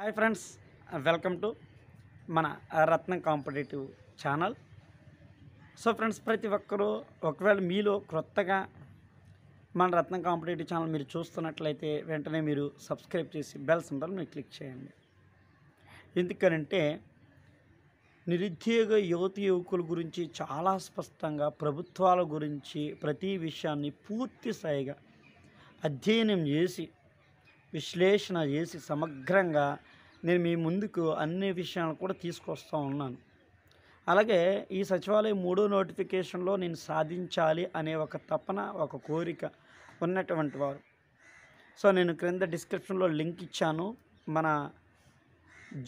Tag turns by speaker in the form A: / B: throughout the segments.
A: hi friends welcome to మన Ratnam competitive channel so friends ప్రతి ఒక్కరూ ఒకవేళ మీలో క్రొత్తగా మన రత్నం కాంపిటేటివ్ ఛానల్ మీరు చూస్తున్నట్లయితే వెంటనే మీరు సబ్స్క్రైబ్ చేసి బెల్ సింబల్ మీరు క్లిక్ చేయండి ఎందుకనంటే నిరుద్యోగ యువతి యువకుల గురించి చాలా స్పష్టంగా ప్రభుత్వాల గురించి ప్రతి విషయాన్ని పూర్తి స్థాయిగా అధ్యయనం చేసి విశ్లేషణ చేసి సమగ్రంగా నేను మీ ముందుకు అన్ని విషయాలను కూడా తీసుకొస్తూ ఉన్నాను అలాగే ఈ సచివాలయం మూడో నోటిఫికేషన్లో నేను సాధించాలి అనే ఒక తపన ఒక కోరిక ఉన్నటువంటి వారు సో నేను క్రింద డిస్క్రిప్షన్లో లింక్ ఇచ్చాను మన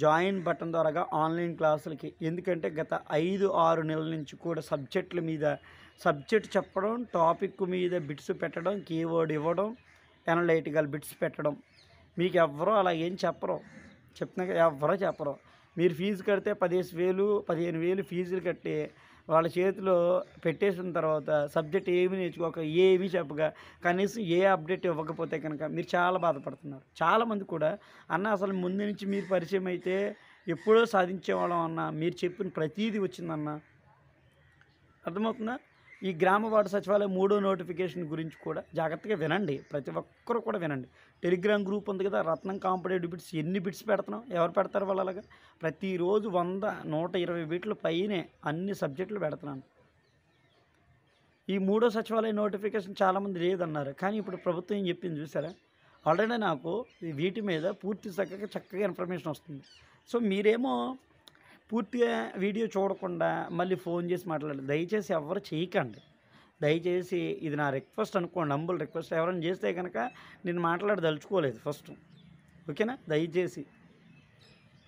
A: జాయిన్ బటన్ ద్వారా ఆన్లైన్ క్లాసులకి ఎందుకంటే గత ఐదు ఆరు నెలల నుంచి కూడా సబ్జెక్టుల మీద సబ్జెక్ట్ చెప్పడం టాపిక్ మీద బిట్స్ పెట్టడం కీవర్డ్ ఇవ్వడం ఎనలైటికల్ బిట్స్ పెట్టడం మీకు ఎవరో అలా ఏం చెప్పరు చెప్తున్నా ఎవరో చెప్పరు మీరు ఫీజు కడితే పదిహేను వేలు పదిహేను వేలు ఫీజులు కట్టి వాళ్ళ చేతిలో పెట్టేసిన తర్వాత సబ్జెక్ట్ ఏమి నేర్చుకోక ఏమీ చెప్పక కనీసం ఏ అప్డేట్ ఇవ్వకపోతే కనుక మీరు చాలా బాధపడుతున్నారు చాలామంది కూడా అన్న అసలు ముందు నుంచి మీరు పరిచయం అయితే ఎప్పుడో సాధించేవాళ్ళం అన్న మీరు చెప్పిన ప్రతీది వచ్చిందన్న అర్థమవుతుందా ఈ గ్రామ వార్డు సచివాలయం మూడో నోటిఫికేషన్ గురించి కూడా జాగ్రత్తగా వినండి ప్రతి ఒక్కరూ కూడా వినండి టెలిగ్రామ్ గ్రూప్ ఉంది కదా రత్నం కాంపిటేటివ్ బిట్స్ ఎన్ని బిట్స్ పెడుతున్నాం ఎవరు పెడతారు వాళ్ళు ప్రతిరోజు వంద నూట ఇరవై బిట్ల పైనే అన్ని సబ్జెక్టులు పెడుతున్నాను ఈ మూడో సచివాలయ నోటిఫికేషన్ చాలామంది లేదన్నారు కానీ ఇప్పుడు ప్రభుత్వం ఏం చెప్పింది చూసారా ఆల్రెడీ నాకు వీటి మీద పూర్తి చక్కగా చక్కగా ఇన్ఫర్మేషన్ వస్తుంది సో మీరేమో పూర్తిగా వీడియో చూడకుండా మళ్ళీ ఫోన్ చేసి మాట్లాడండి దయచేసి ఎవరు చేయకండి దయచేసి ఇది నా రిక్వెస్ట్ అనుకోండి అంబుల్ రిక్వెస్ట్ ఎవరైనా చేస్తే కనుక నేను మాట్లాడదలుచుకోలేదు ఫస్ట్ ఓకేనా దయచేసి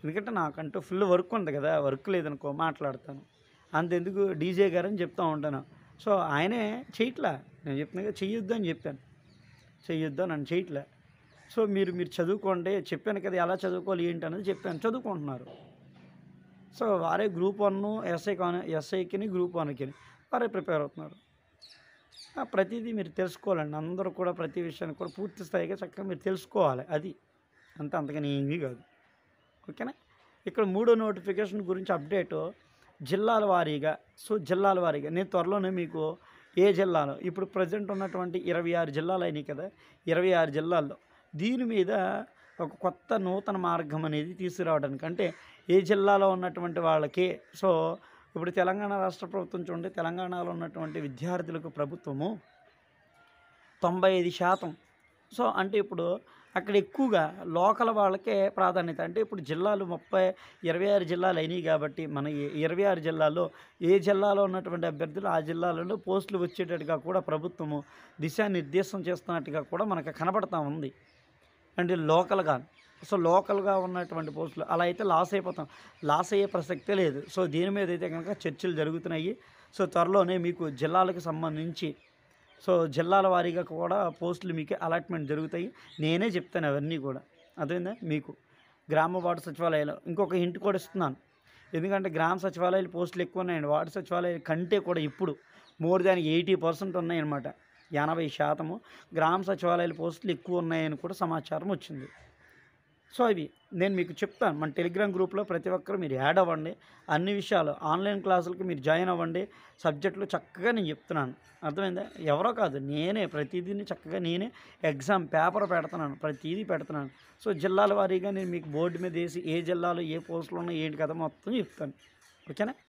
A: ఎందుకంటే నాకంటూ ఫుల్ వర్క్ ఉంది కదా వర్క్ లేదనుకో మాట్లాడతాను అంతెందుకు డీజే గారు అని చెప్తూ ఉంటాను సో ఆయనే చేయట్లా నేను చెప్తున్నా కదా చెయ్యొద్దు అని చెప్పాను చెయ్యొద్దు అని చేయట్లే సో మీరు మీరు చదువుకోండి చెప్పాను కదా ఎలా చదువుకోవాలి ఏంటి అనేది చెప్పాను చదువుకుంటున్నారు సో వారే గ్రూప్ వన్ ఎస్ఐ కాన్ ఎస్ఐకిని గ్రూప్ వన్కిని వారే ప్రిపేర్ అవుతున్నారు ప్రతిదీ మీరు తెలుసుకోవాలండి అందరూ కూడా ప్రతి విషయాన్ని కూడా పూర్తి స్థాయిగా చక్కగా మీరు తెలుసుకోవాలి అది అంత అంతకని ఏమీ కాదు ఓకేనా ఇక్కడ మూడో నోటిఫికేషన్ గురించి అప్డేట్ జిల్లాల వారీగా సో జిల్లాల వారీగా నేను త్వరలోనే మీకు ఏ జిల్లాలో ఇప్పుడు ప్రజెంట్ ఉన్నటువంటి ఇరవై ఆరు జిల్లాలు అయినాయి కదా ఇరవై ఆరు జిల్లాల్లో దీని మీద ఒక కొత్త నూతన మార్గం అనేది తీసుకురావడానికి అంటే ఏ జిల్లాలో ఉన్నటువంటి వాళ్ళకి సో ఇప్పుడు తెలంగాణ రాష్ట్ర ప్రభుత్వం చూడండి తెలంగాణలో ఉన్నటువంటి విద్యార్థులకు ప్రభుత్వము తొంభై ఐదు శాతం సో అంటే ఇప్పుడు అక్కడ ఎక్కువగా లోకల్ వాళ్ళకే ప్రాధాన్యత అంటే ఇప్పుడు జిల్లాలు ముప్పై ఇరవై ఆరు జిల్లాలు అయినాయి కాబట్టి మన ఇరవై ఆరు జిల్లాల్లో ఏ జిల్లాలో ఉన్నటువంటి అభ్యర్థులు ఆ జిల్లాలలో పోస్టులు వచ్చేటట్టుగా కూడా ప్రభుత్వము దిశానిర్దేశం చేస్తున్నట్టుగా కూడా మనకు కనబడతా ఉంది అంటే లోకల్గా సో లోకల్గా ఉన్నటువంటి పోస్టులు అలా అయితే లాస్ అయిపోతాం లాస్ అయ్యే ప్రసక్తే లేదు సో దీని మీద అయితే కనుక చర్చలు జరుగుతున్నాయి సో త్వరలోనే మీకు జిల్లాలకు సంబంధించి సో జిల్లాల వారీగా కూడా పోస్టులు మీకు అలాట్మెంట్ జరుగుతాయి నేనే చెప్తాను అవన్నీ కూడా అదేందా మీకు గ్రామ వార్డు సచివాలయాలు ఇంకొక ఇంటి కూడా ఇస్తున్నాను ఎందుకంటే గ్రామ సచివాలయాలు పోస్టులు ఎక్కువ ఉన్నాయండి వార్డు సచివాలయాల కంటే కూడా ఇప్పుడు మోర్ దాన్ ఎయిటీ పర్సెంట్ ఉన్నాయన్నమాట ఎనభై శాతము గ్రామ సచివాలయాల పోస్టులు ఎక్కువ ఉన్నాయని కూడా సమాచారం వచ్చింది సో ఇవి నేను మీకు చెప్తాను మన టెలిగ్రామ్ గ్రూప్లో ప్రతి ఒక్కరు మీరు యాడ్ అవ్వండి అన్ని విషయాలు ఆన్లైన్ క్లాసులకి మీరు జాయిన్ అవ్వండి సబ్జెక్టులు చక్కగా నేను చెప్తున్నాను అర్థమైందా ఎవరో కాదు నేనే ప్రతిదీని చక్కగా నేనే ఎగ్జామ్ పేపర్ పెడుతున్నాను ప్రతిదీ పెడుతున్నాను సో జిల్లాల వారీగా నేను మీకు బోర్డు మీద వేసి ఏ జిల్లాలో ఏ పోస్టులు ఉన్నాయి ఏంటి కదా మొత్తం చెప్తాను ఓకేనా